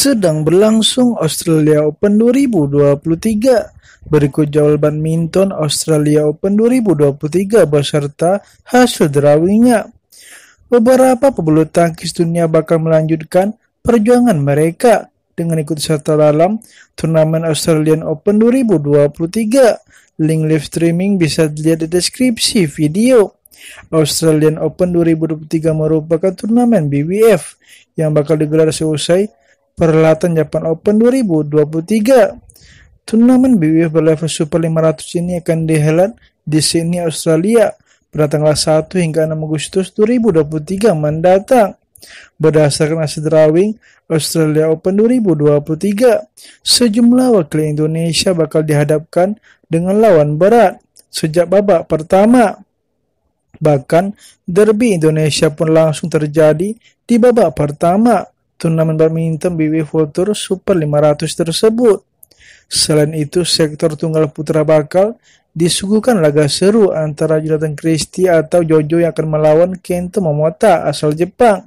sedang berlangsung Australia Open 2023. Berikut jawaban Minton Australia Open 2023 beserta hasil drawingnya. Beberapa pebulu tangkis dunia bakal melanjutkan perjuangan mereka dengan ikut serta dalam turnamen Australian Open 2023. Link live streaming bisa dilihat di deskripsi video. Australian Open 2023 merupakan turnamen BWF yang bakal digelar seusai perhelatan Japan Open 2023. Turnamen BWF berlevel Super 500 ini akan dihelat di Sydney, Australia pada tanggal 1 hingga 6 Agustus 2023 mendatang. Berdasarkan hasil drawing Australia Open 2023, sejumlah wakil Indonesia bakal dihadapkan dengan lawan berat sejak babak pertama. Bahkan, derby Indonesia pun langsung terjadi di babak pertama turnamen badminton bw World Tour Super 500 tersebut. Selain itu, sektor tunggal putra bakal disuguhkan laga seru antara Jonathan Christie atau Jojo yang akan melawan Kento Momota asal Jepang.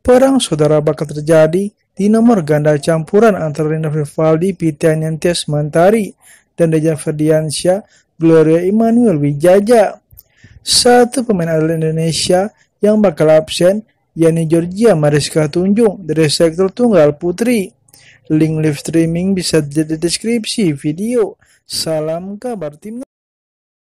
Perang saudara bakal terjadi di nomor ganda campuran antara Rina Vivaldi, Pita Nyantes Mantari, dan Deja Ferdiansyah, Gloria Emmanuel Wijaja. Satu pemain adalah Indonesia yang bakal absen Yani Georgia Mariska Tunjung dari sektor tunggal putri. Link live streaming bisa di deskripsi video. Salam kabar timnas.